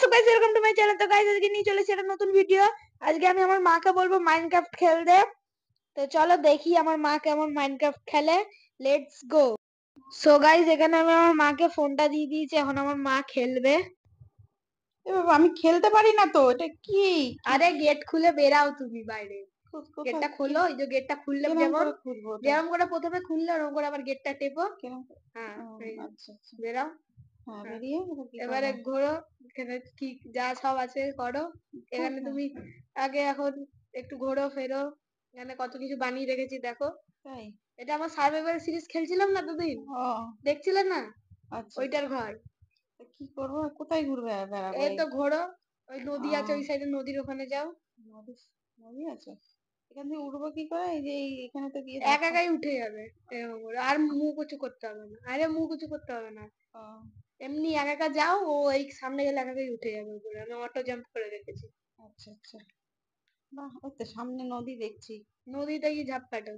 So guys welcome to my channel তো guys আজকে নিয়ে চলেছি একটা নতুন ভিডিও আজকে আমি আমার মাকে বলবো মাইনক্রাফট খেলতে তো চলো দেখি আমার মা কেমন মাইনক্রাফট খেলে লেটস গো সো গাইস এখানে আমি আমার মাকে ফোনটা দিয়ে দিয়েছি এখন আমার মা খেলবে আমি খেলতে পারি না তো এটা কি আরে গেট খুলে বেরাও তুমি বাইরে গেটটা খোলো এই যে গেটটা খুললে যেমন করে প্রথমে খুললে ওরকম করে আবার গেটটা টেপো হ্যাঁ আচ্ছা, আচ্ছা। বেরাও হ্যাঁ, হ্যাঁ। এবারে ঘোরো এখানে কি যা সব আছে করো এখানে হ্যাঁ। তুমি আগে এখন একটু ঘোরো ফেরো এখানে কত কিছু বানিয়ে রেখেছি দেখো এটা আমার সার্ভাইভাল সিরিজ খেলছিলাম না দুদিন দেখছিলেন না আচ্ছা। ওইটার ঘর কি করবো কোথায় ঘুরবে এই তো ঘোরো ওই নদী আছে ওই সাইডে নদীর ওখানে যাও নদী আছে এখান থেকে উঠবো কি করে এই যে এখানে তো গিয়ে একা একাই উঠে যাবে আর মুখ উঁচু করতে হবে না আরে মুখ উঁচু করতে হবে না এমনি একা একা যাও ও এই সামনে গেলে একা একাই উঠে যাবে উপরে আমি অটো জাম্প করে রেখেছি আচ্ছা আচ্ছা বাহ ওই তো সামনে নদী দেখছি নদীতে গিয়ে ঝাঁপ কাটো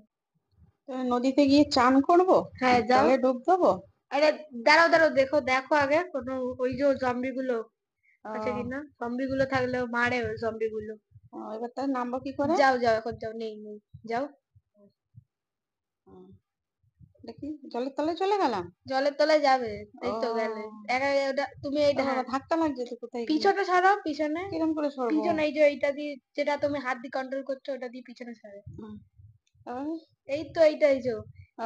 নদীতে গিয়ে চান করব হ্যাঁ যাও ডুব দেবো আরে দাঁড়াও দাঁড়াও দেখো দেখো আগে কোনো ওই যে জম্বি গুলো আছে কিনা জম্বি গুলো থাকলে মারে ওই জম্বি গুলো এবার তার নামবো কি করে যাও যাও এখন যাও নেই নেই যাও জলের তলায় চলে গেলাম জলের তলায় যাবে এই তো গেলে একা ওটা তুমি এইটা হ্যাঁ। ধাক্কা লাগছে তো কোথায় পিছনে সরাও পিছনে করে পিছনে এই যে এইটা দিয়ে যেটা তুমি হাত দিয়ে কন্ট্রোল করছো ওটা দিয়ে পিছনে সরে এই তো এইটা এই যে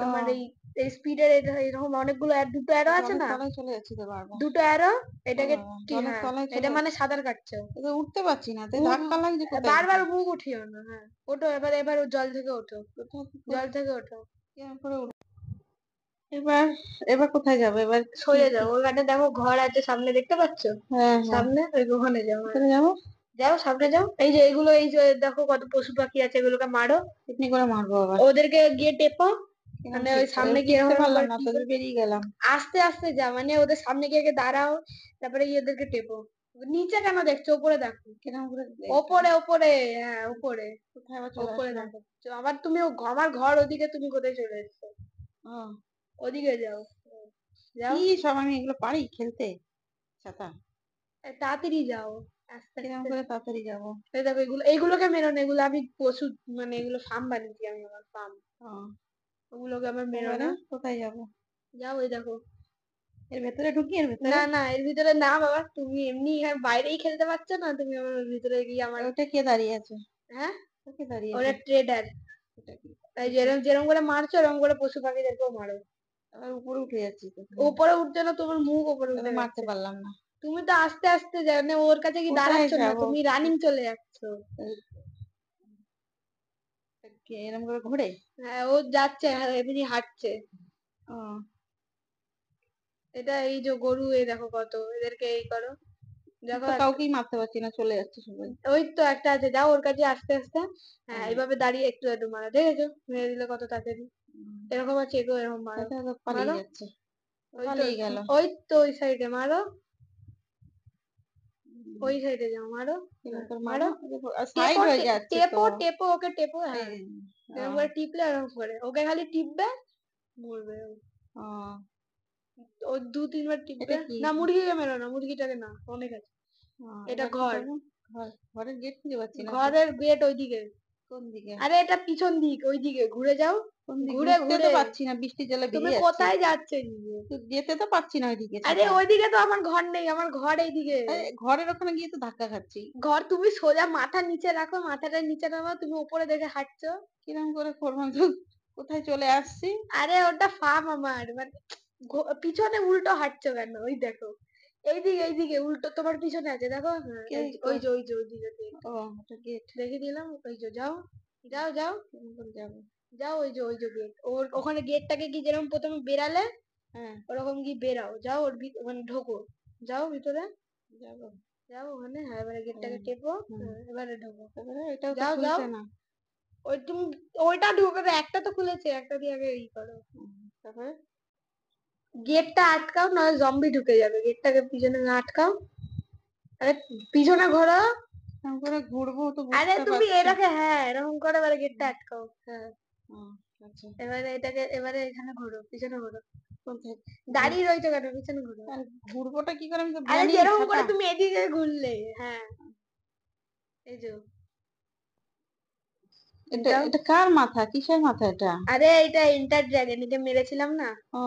তোমার এই এই স্পিডের এরকম অনেকগুলো দুটো অ্যারো আছে না চলে যাচ্ছে দুটো অ্যারো এটাকে হ্যাঁ, এটা মানে সাঁতার কাটছে এটা উঠতে পারছি না তাই ধাক্কা লাগছে কোথায় বারবার মুখ উঠিও না হ্যাঁ ওঠো এবার এবার জল থেকে ওঠো জল থেকে ওঠো করে এবার এবার কোথায় যাবো এবার সরে যাবো ওখানে দেখো ঘর আছে সামনে দেখতে পাচ্ছ হ্যাঁ, হ্যাঁ। সামনে ওই ওখানে যাবো যাবো যাও সামনে যাও এই যে এগুলো এই যে দেখো কত পশু পাখি আছে এগুলোকে মারো এমনি করে মারবো আবার ওদেরকে গিয়ে টেপো মানে ওই সামনে গিয়ে পারলাম না তোদের বেরিয়ে গেলাম আস্তে আস্তে যা মানে ওদের সামনে গিয়ে দাঁড়াও তারপরে ওদেরকে টেপো নিচে কেন দেখছো ওপরে দেখো ওপরে ওপরে হ্যাঁ ওপরে ওপরে দেখো আবার তুমি আমার ঘর ওদিকে তুমি কোথায় চলে এসছো ওদিকে যাও যাও কি সব আমি এগুলো পারি খেলতে ছাতা তাড়াতাড়ি যাও তাড়াতাড়ি যাবো দেখো এগুলো এগুলোকে মেরো না এগুলো আমি পশু মানে এগুলো বানিয়েছি আমি আমার ওগুলোকে মেরো না কোথায় যাবো যাও এই দেখো এর ভেতরে ঢুকি এর ভেতরে না না এর ভিতরে না বাবা তুমি এমনি বাইরেই খেলতে পারছো না তুমি আমার ভিতরে গিয়ে আমার ওটা কে দাঁড়িয়ে আছে হ্যাঁ কে দাঁড়িয়ে ওটা ট্রেডার যেরম যেরম করে মারছো ওরম করে পশু পাখিদেরকেও মারো উপরে উঠে যাচ্ছি উপরে উঠছে না তোমার মুখ উপরে উঠে মারতে পারলাম না তুমি তো আস্তে আস্তে ওর কাছে কি দাঁড়াচ্ছ না তুমি রানিং চলে যাচ্ছ করে হ্যাঁ ও যাচ্ছে হ্যাঁ, এমনি হাঁটছে এটা এই যে গরু এ দেখো কত এদেরকে এই করো দেখো কাউকেই মারতে পারছি না চলে যাচ্ছে সবাই ওই তো একটা আছে যাও ওর কাছে আস্তে আস্তে হ্যাঁ এইভাবে দাঁড়িয়ে একটু একটু মারা দেখেছো মেরে দিলে কত তাড়াতাড়ি এরকম আছে এগো এরকম মারো ওই তো ওই সাইডে মারো ওই সাইডে যাও মারো মারো সাইড হয়ে যাচ্ছে টেপো টেপো ওকে টেপো হ্যাঁ এরকম করে টিপলে এরকম করে ওকে খালি টিপবে মরবে ও দু তিনবার টিপবে না মুরগিকে মেরো না মুরগিটাকে না অনেক আছে এটা ঘর ঘরের গেট খুঁজে পাচ্ছি ঘরের গেট ওইদিকে আরে এটা পিছন দিক ওই দিকে ঘুরে যাও ঘুরে ঘুরে পাচ্ছি না বৃষ্টি জলে তুমি কোথায় যাচ্ছে যেতে তো পাচ্ছি না ওইদিকে আরে ওইদিকে তো আমার ঘর নেই আমার ঘর এইদিকে ঘরের ওখানে গিয়ে তো ধাক্কা খাচ্ছি ঘর তুমি সোজা মাথা নিচে রাখো মাথাটা নিচে নামো তুমি উপরে দেখে হাঁটছো কিরম করে করবো কোথায় চলে আসছি আরে ওটা ফার্ম আমার মানে পিছনে উল্টো হাঁটছো কেন ওই দেখো এইদিকে এইদিকে উল্টো তোমার পিছনে আছে দেখো হ্যাঁ, ওই যে ওই যে ওই দিকে দেখে দিলাম ওই যে যাও যাও যাও যাবো যাও ওই যে ওই যে গেট ওর ওখানে গেটটাকে কি যেরকম প্রথমে বেড়ালে হ্যাঁ। ওরকম কি বেড়াও যাও ওর মানে ঢোকো যাও ভিতরে যাবো যাও ওখানে হ্যাঁ এবারে গেটটাকে টেপো হ্যাঁ, এবারে ঢোকো এটা যাও যাও ওই তুমি ওইটা ঢুকবে একটা তো খুলেছে একটা দিয়ে আগে ই করো তারপরে গেটটা আটকাও নয় জম্বি ঢুকে যাবে গেটটাকে পিছনে না আটকাও আরে পিছনে ঘোরো করে ঘুরবো তো আরে তুমি এটাকে হ্যাঁ এরকম করে এবারে গেটটা আটকাও হ্যাঁ আচ্ছা। এবারে এটাকে এবারে এখানে ঘোরো পিছনে ঘোরো দাঁড়িয়ে রয়েছে কেন পিছনে ঘুরো ঘুরবোটা কি করে আমি তো আরে এরকম করে তুমি এদিকে ঘুরলে হ্যাঁ এই যে এটা এটা কার মাথা কিসের মাথা এটা আরে এটা ইন্টার ড্রাগন একে মেরেছিলাম না ও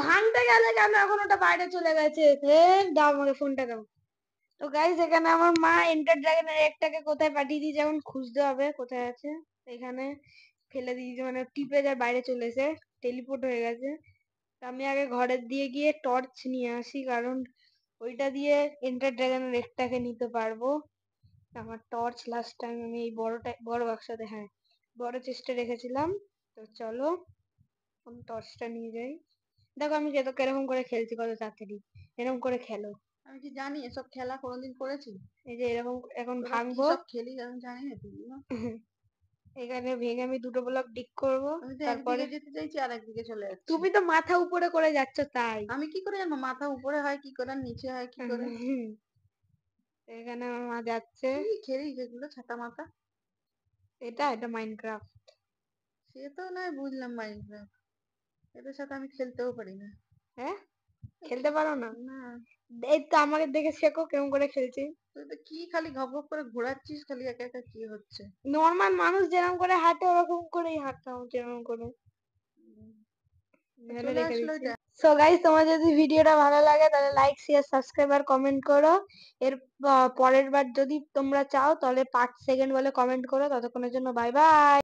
ভাঙতে গেলে কেন এখন ওটা বাইরে চলে গেছে দাও আমাকে ফোনটা দাও তো গাইস এখানে আমার মা এন্টার ড্রাগনের একটাকে কোথায় পাঠিয়ে দিয়েছে এখন খুঁজতে হবে কোথায় আছে এখানে ফেলে দিয়েছে মানে টিপে যায় বাইরে চলে এসে টেলিপোর্ট হয়ে গেছে আমি আগে ঘরের দিয়ে গিয়ে টর্চ নিয়ে আসি কারণ ওইটা দিয়ে এন্টার ড্রাগনের একটাকে নিতে পারবো আমার টর্চ লাস্ট টাইম আমি এই বড়টা বড় বাক্সাতে হ্যাঁ বড় চেষ্টা রেখেছিলাম তো চলো আমি টর্চটা নিয়ে যাই দেখো আমি যেত কেরকম করে খেলছি কত তাড়াতাড়ি এরকম করে খেলো আমি কি জানি এসব খেলা কোনোদিন করেছি এই যে এরকম এখন ভাঙবো খেলি এরকম জানি না তুমি এখানে ভেঙে আমি দুটো ব্লক ডিক করবো তারপরে যেতে চাইছি আর একদিকে চলে যাচ্ছি তুমি তো মাথা উপরে করে যাচ্ছ তাই আমি কি করে জানো মাথা উপরে হয় কি করে নিচে হয় কি করে এখানে আমার মা যাচ্ছে খেলি যেগুলো ছাতা মাথা এটা এটা মাইনক্রাফট সে তো নয় বুঝলাম মাইনক্রাফট এদের সাথে আমি খেলতেও পারি না হ্যাঁ খেলতে পারো না না এই তো আমাকে দেখে শেখো কেমন করে খেলছি তুই তো কি খালি ঘপ করে ঘোরাচ্ছিস খালি একা একা কি হচ্ছে নর্মাল মানুষ যেরকম করে হাঁটে ওরকম করেই হাঁটতাম যেরকম করে সো গাইস তোমার যদি ভিডিওটা ভালো লাগে তাহলে লাইক শেয়ার সাবস্ক্রাইব আর কমেন্ট করো এর পরের বার যদি তোমরা চাও তাহলে পার্ট সেকেন্ড বলে কমেন্ট করো ততক্ষণের জন্য বাই বাই